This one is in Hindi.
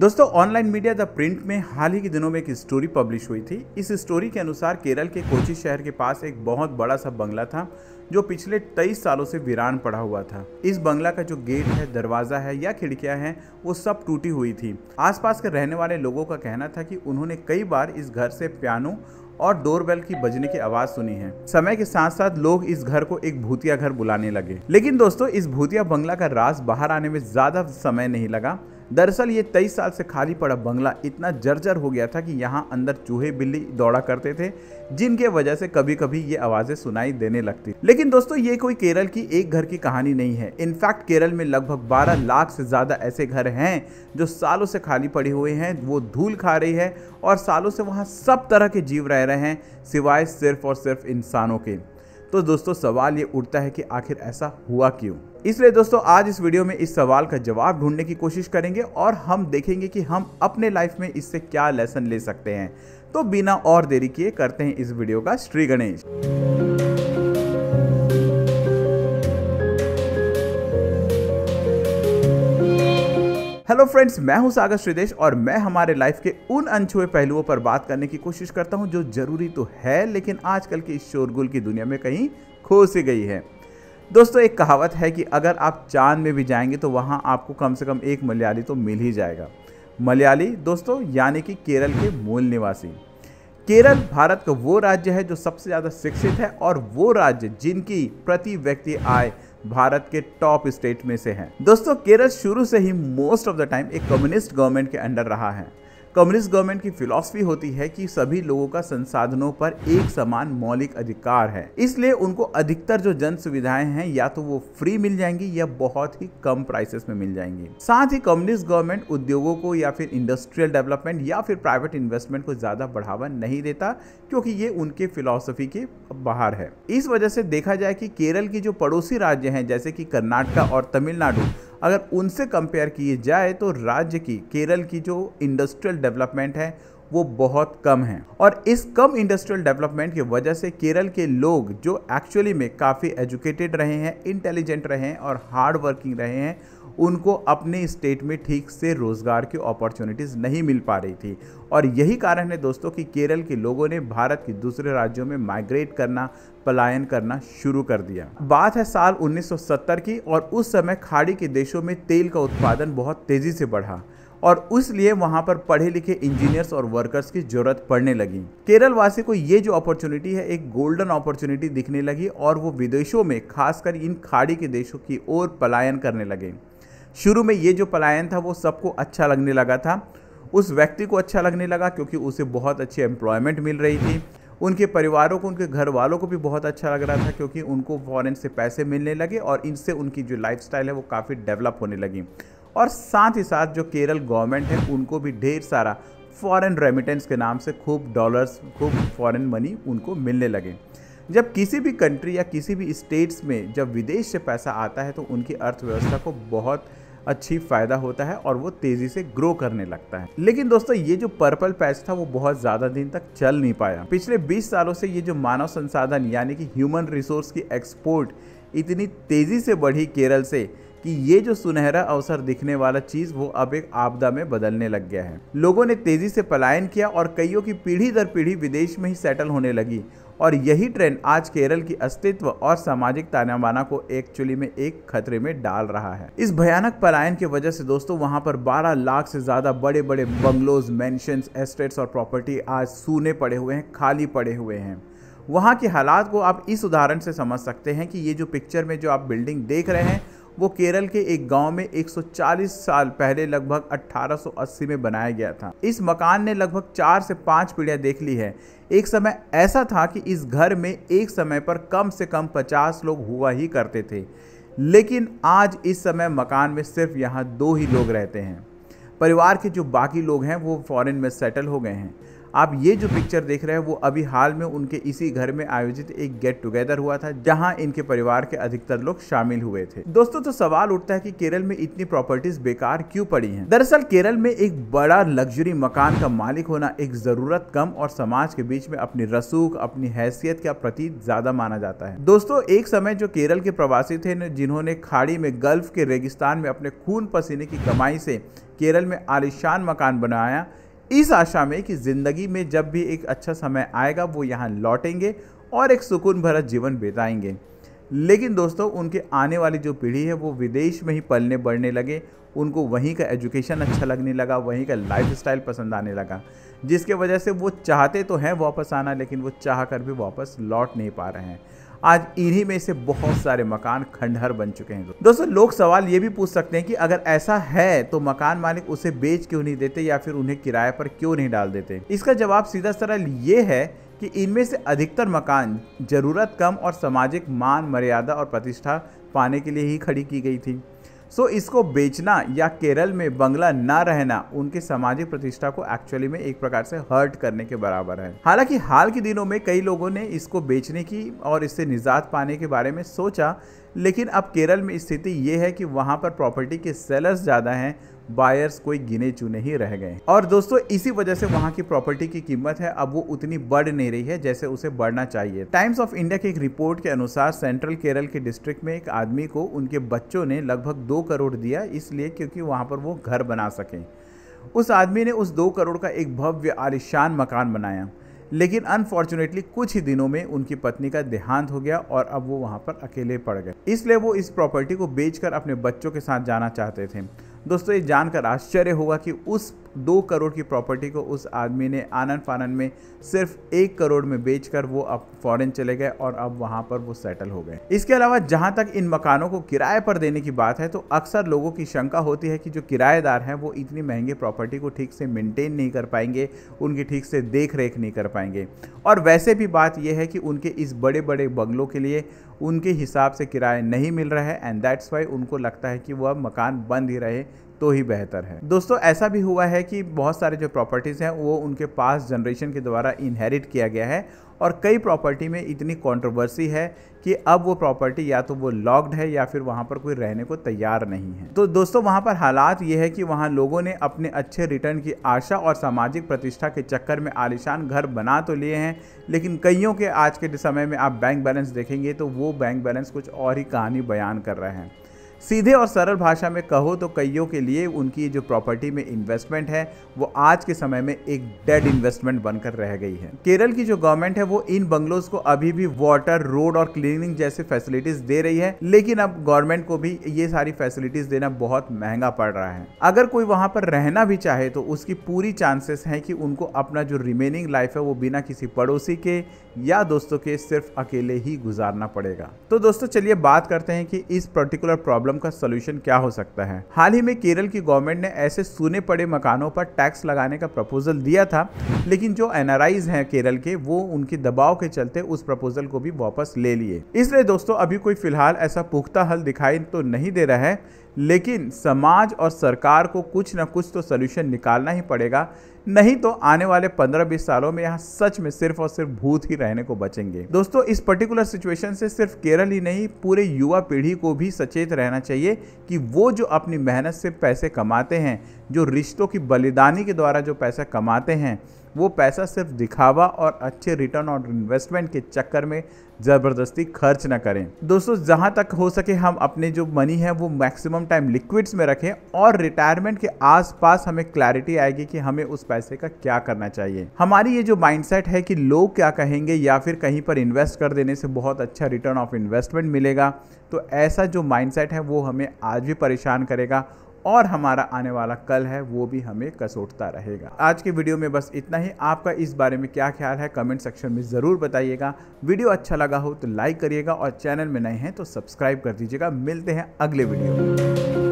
दोस्तों ऑनलाइन मीडिया द प्रिंट में हाल ही के दिनों में एक स्टोरी पब्लिश हुई थी इस स्टोरी के अनुसार केरल के कोची शहर के पास एक बहुत बड़ा सा बंगला था जो पिछले तेईस सालों से वीरान पड़ा हुआ था इस बंगला का जो गेट है दरवाजा है या खिड़कियां हैं वो सब टूटी हुई थी आसपास के रहने वाले लोगों का कहना था कि उन्होंने कई बार इस घर से प्यानो और डोरबेल की बजने की आवाज सुनी है समय के साथ साथ लोग इस घर को एक भूतिया घर बुलाने लगे लेकिन दोस्तों इस भूतिया बंगला का राज बाहर आने में ज्यादा समय नहीं लगा दरअसल ये तेईस साल से खाली पड़ा बंगला इतना जर्जर हो गया था कि यहाँ अंदर चूहे बिल्ली दौड़ा करते थे जिनके वजह से कभी कभी ये आवाज़ें सुनाई देने लगती लेकिन दोस्तों ये कोई केरल की एक घर की कहानी नहीं है इनफैक्ट केरल में लगभग 12 लाख से ज़्यादा ऐसे घर हैं जो सालों से खाली पड़े हुए हैं वो धूल खा रही है और सालों से वहाँ सब तरह के जीव रह रहे हैं सिवाय सिर्फ और सिर्फ इंसानों के तो दोस्तों सवाल ये उठता है कि आखिर ऐसा हुआ क्यों इसलिए दोस्तों आज इस वीडियो में इस सवाल का जवाब ढूंढने की कोशिश करेंगे और हम देखेंगे कि हम अपने लाइफ में इससे क्या लेसन ले सकते हैं तो बिना और देरी किए करते हैं इस वीडियो का श्री गणेश हेलो फ्रेंड्स मैं हूं सागर श्रीदेश और मैं हमारे लाइफ के उन अनछुए पहलुओं पर बात करने की कोशिश करता हूं जो जरूरी तो है लेकिन आजकल के इस शोरगुल की दुनिया में कहीं खो सी गई है दोस्तों एक कहावत है कि अगर आप चांद में भी जाएंगे तो वहाँ आपको कम से कम एक मलयाली तो मिल ही जाएगा मलयाली दोस्तों यानी कि केरल के मूल निवासी केरल भारत का वो राज्य है जो सबसे ज़्यादा शिक्षित है और वो राज्य जिनकी प्रति व्यक्ति आय भारत के टॉप स्टेट में से है दोस्तों केरल शुरू से ही मोस्ट ऑफ द टाइम एक कम्युनिस्ट गवर्नमेंट के अंडर रहा है कम्युनिस्ट गवर्नमेंट की फिलॉसफी होती है कि सभी लोगों का संसाधनों पर एक समान मौलिक अधिकार है इसलिए उनको अधिकतर जो जन सुविधाएं हैं या तो वो फ्री मिल जाएंगी या बहुत ही कम प्राइसेस में मिल जाएंगी साथ ही कम्युनिस्ट गवर्नमेंट उद्योगों को या फिर इंडस्ट्रियल डेवलपमेंट या फिर प्राइवेट इन्वेस्टमेंट को ज्यादा बढ़ावा नहीं देता क्योंकि ये उनके फिलोसफी के बाहर है इस वजह से देखा जाए कि केरल की जो पड़ोसी राज्य हैं जैसे कि कर्नाटका और तमिलनाडु अगर उनसे कंपेयर किए जाए तो राज्य की केरल की जो इंडस्ट्रियल डेवलपमेंट है वो बहुत कम है और इस कम इंडस्ट्रियल डेवलपमेंट की वजह से केरल के लोग जो एक्चुअली में काफ़ी एजुकेटेड रहे हैं इंटेलिजेंट रहे हैं और हार्ड वर्किंग रहे हैं उनको अपने स्टेट में ठीक से रोज़गार की अपॉर्चुनिटीज़ नहीं मिल पा रही थी और यही कारण है दोस्तों कि केरल के लोगों ने भारत के दूसरे राज्यों में माइग्रेट करना पलायन करना शुरू कर दिया बात है साल 1970 की और उस समय खाड़ी के देशों में तेल का उत्पादन बहुत तेज़ी से बढ़ा और उस लिए वहाँ पर पढ़े लिखे इंजीनियर्स और वर्कर्स की जरूरत पड़ने लगी केरल वासी को ये जो अपॉर्चुनिटी है एक गोल्डन अपॉर्चुनिटी दिखने लगी और वो विदेशों में खासकर इन खाड़ी के देशों की ओर पलायन करने लगे शुरू में ये जो पलायन था वो सबको अच्छा लगने लगा था उस व्यक्ति को अच्छा लगने लगा क्योंकि उसे बहुत अच्छी एम्प्लॉयमेंट मिल रही थी उनके परिवारों को उनके घर वालों को भी बहुत अच्छा लग रहा था क्योंकि उनको फॉरेन से पैसे मिलने लगे और इनसे उनकी जो लाइफ है वो काफ़ी डेवलप होने लगी और साथ ही साथ जो केरल गवर्नमेंट है उनको भी ढेर सारा फॉरेन रेमिटेंस के नाम से खूब डॉलर्स खूब फॉरेन मनी उनको मिलने लगे जब किसी भी कंट्री या किसी भी स्टेट्स में जब विदेश से पैसा आता है तो उनकी अर्थव्यवस्था को बहुत अच्छी फ़ायदा होता है और वो तेज़ी से ग्रो करने लगता है लेकिन दोस्तों ये जो पर्पल पैच था वो बहुत ज़्यादा दिन तक चल नहीं पाया पिछले 20 सालों से ये जो मानव संसाधन यानी कि ह्यूमन रिसोर्स की एक्सपोर्ट इतनी तेज़ी से बढ़ी केरल से कि ये जो सुनहरा अवसर दिखने वाला चीज़ वो अब एक आपदा में बदलने लग गया है लोगों ने तेज़ी से पलायन किया और कईयों की पीढ़ी दर पीढ़ी विदेश में ही सेटल होने लगी और यही ट्रेंड आज केरल की अस्तित्व और सामाजिक तानाबाना को एक्चुअली में एक खतरे में डाल रहा है इस भयानक पलायन की वजह से दोस्तों वहां पर 12 लाख से ज्यादा बड़े बड़े बंगलोज मैंशन एस्टेट्स और प्रॉपर्टी आज सूने पड़े हुए हैं खाली पड़े हुए हैं वहाँ के हालात को आप इस उदाहरण से समझ सकते हैं कि ये जो पिक्चर में जो आप बिल्डिंग देख रहे हैं वो केरल के एक गांव में 140 साल पहले लगभग 1880 में बनाया गया था इस मकान ने लगभग चार से पाँच पीढ़ियाँ देख ली है एक समय ऐसा था कि इस घर में एक समय पर कम से कम 50 लोग हुआ ही करते थे लेकिन आज इस समय मकान में सिर्फ यहाँ दो ही लोग रहते हैं परिवार के जो बाकी लोग हैं वो फॉरेन में सेटल हो गए हैं आप ये जो पिक्चर देख रहे हैं वो अभी हाल में उनके इसी घर में आयोजित एक गेट टुगेदर हुआ था जहां इनके परिवार के अधिकतर लोग शामिल हुए थे दोस्तों तो सवाल उठता है कि केरल में इतनी प्रॉपर्टीज बेकार क्यों पड़ी हैं दरअसल केरल में एक बड़ा लग्जरी मकान का मालिक होना एक जरूरत कम और समाज के बीच में अपनी रसूख अपनी हैसियत का प्रति ज्यादा माना जाता है दोस्तों एक समय जो केरल के प्रवासी थे जिन्होंने खाड़ी में गल्फ के रेगिस्तान में अपने खून पसीने की कमाई से केरल में आलिशान मकान बनाया इस आशा में कि ज़िंदगी में जब भी एक अच्छा समय आएगा वो यहाँ लौटेंगे और एक सुकून भरा जीवन बिताएंगे लेकिन दोस्तों उनके आने वाली जो पीढ़ी है वो विदेश में ही पलने बढ़ने लगे उनको वहीं का एजुकेशन अच्छा लगने लगा वहीं का लाइफ पसंद आने लगा जिसके वजह से वो चाहते तो हैं वापस आना लेकिन वो चाह कर भी वापस लौट नहीं पा रहे हैं आज इन्हीं में से बहुत सारे मकान खंडहर बन चुके हैं दोस्तों लोग सवाल ये भी पूछ सकते हैं कि अगर ऐसा है तो मकान मालिक उसे बेच क्यों नहीं देते या फिर उन्हें किराए पर क्यों नहीं डाल देते इसका जवाब सीधा सरल ये है कि इनमें से अधिकतर मकान जरूरत कम और सामाजिक मान मर्यादा और प्रतिष्ठा पाने के लिए ही खड़ी की गई थी सो इसको बेचना या केरल में बंगला ना रहना उनके सामाजिक प्रतिष्ठा को एक्चुअली में एक प्रकार से हर्ट करने के बराबर है हालांकि हाल के दिनों में कई लोगों ने इसको बेचने की और इससे निजात पाने के बारे में सोचा लेकिन अब केरल में स्थिति ये है कि वहाँ पर प्रॉपर्टी के सेलर्स ज़्यादा हैं बायर्स कोई गिने चुने ही रह गए और दोस्तों इसी वजह से वहाँ की प्रॉपर्टी की कीमत है अब वो उतनी बढ़ नहीं रही है जैसे उसे बढ़ना चाहिए टाइम्स ऑफ इंडिया की एक रिपोर्ट के अनुसार सेंट्रल केरल के डिस्ट्रिक्ट में एक आदमी को उनके बच्चों ने लगभग दो करोड़ दिया इसलिए क्योंकि वहाँ पर वो घर बना सकें उस आदमी ने उस दो करोड़ का एक भव्य आलिशान मकान बनाया लेकिन अनफॉर्चुनेटली कुछ ही दिनों में उनकी पत्नी का देहांत हो गया और अब वो वहाँ पर अकेले पड़ गए इसलिए वो इस प्रॉपर्टी को बेचकर अपने बच्चों के साथ जाना चाहते थे दोस्तों ये जानकर आश्चर्य होगा कि उस दो करोड़ की प्रॉपर्टी को उस आदमी ने आनंद फानंद में सिर्फ एक करोड़ में बेचकर वो अब फॉरेन चले गए और अब वहाँ पर वो सेटल हो गए इसके अलावा जहाँ तक इन मकानों को किराए पर देने की बात है तो अक्सर लोगों की शंका होती है कि जो किराएदार हैं वो इतनी महंगे प्रॉपर्टी को ठीक से मेंटेन नहीं कर पाएंगे उनकी ठीक से देख रेख नहीं कर पाएंगे और वैसे भी बात यह है कि उनके इस बड़े बड़े बंगलों के लिए उनके हिसाब से किराए नहीं मिल रहा है एंड दैट्स वाई उनको लगता है कि वह मकान बंद ही रहे तो ही बेहतर है दोस्तों ऐसा भी हुआ है कि बहुत सारे जो प्रॉपर्टीज़ हैं वो उनके पास जनरेशन के द्वारा इनहेरिट किया गया है और कई प्रॉपर्टी में इतनी कंट्रोवर्सी है कि अब वो प्रॉपर्टी या तो वो लॉक्ड है या फिर वहाँ पर कोई रहने को तैयार नहीं है तो दोस्तों वहाँ पर हालात ये है कि वहाँ लोगों ने अपने अच्छे रिटर्न की आशा और सामाजिक प्रतिष्ठा के चक्कर में आलिशान घर बना तो लिए हैं लेकिन कईयों के आज के समय में आप बैंक बैलेंस देखेंगे तो वो बैंक बैलेंस कुछ और ही कहानी बयान कर रहे हैं सीधे और सरल भाषा में कहो तो कईयों के लिए उनकी जो प्रॉपर्टी में इन्वेस्टमेंट है वो आज के समय में एक डेड इन्वेस्टमेंट बनकर रह गई है केरल की जो गवर्नमेंट है वो इन बंगलोज को अभी भी वाटर रोड और क्लीनिंग जैसे फैसिलिटीज दे रही है लेकिन अब गवर्नमेंट को भी ये सारी फैसिलिटीज देना बहुत महंगा पड़ रहा है अगर कोई वहां पर रहना भी चाहे तो उसकी पूरी चांसेस है कि उनको अपना जो रिमेनिंग लाइफ है वो बिना किसी पड़ोसी के या दोस्तों के सिर्फ अकेले ही गुजारना पड़ेगा तो दोस्तों चलिए बात करते हैं कि इस पर्टिकुलर प्रॉब्लम प्रॉब्लम का सोल्यूशन क्या हो सकता है हाल ही में केरल की गवर्नमेंट ने ऐसे सूने पड़े मकानों पर टैक्स लगाने का प्रपोजल दिया था लेकिन जो एनआरआईज हैं केरल के वो उनके दबाव के चलते उस प्रपोजल को भी वापस ले लिए इसलिए दोस्तों अभी कोई फिलहाल ऐसा पुख्ता हल दिखाई तो नहीं दे रहा है लेकिन समाज और सरकार को कुछ ना कुछ तो सोल्यूशन निकालना ही पड़ेगा नहीं तो आने वाले 15-20 सालों में यहाँ सच में सिर्फ और सिर्फ भूत ही रहने को बचेंगे दोस्तों इस पर्टिकुलर सिचुएशन से सिर्फ केरल ही नहीं पूरे युवा पीढ़ी को भी सचेत रहना चाहिए कि वो जो अपनी मेहनत से पैसे कमाते हैं जो रिश्तों की बलिदानी के द्वारा जो पैसा कमाते हैं वो पैसा सिर्फ दिखावा और अच्छे रिटर्न और इन्वेस्टमेंट के चक्कर में ज़बरदस्ती खर्च ना करें दोस्तों जहाँ तक हो सके हम अपने जो मनी है वो मैक्सिमम टाइम लिक्विड्स में रखें और रिटायरमेंट के आसपास हमें क्लैरिटी आएगी कि हमें उस पैसे का क्या करना चाहिए हमारी ये जो माइंडसेट है कि लोग क्या कहेंगे या फिर कहीं पर इन्वेस्ट कर देने से बहुत अच्छा रिटर्न ऑफ इन्वेस्टमेंट मिलेगा तो ऐसा जो माइंडसेट है वो हमें आज भी परेशान करेगा और हमारा आने वाला कल है वो भी हमें कसोटता रहेगा आज के वीडियो में बस इतना ही आपका इस बारे में क्या ख्याल है कमेंट सेक्शन में ज़रूर बताइएगा वीडियो अच्छा लगा हो तो लाइक करिएगा और चैनल में नए हैं तो सब्सक्राइब कर दीजिएगा मिलते हैं अगले वीडियो में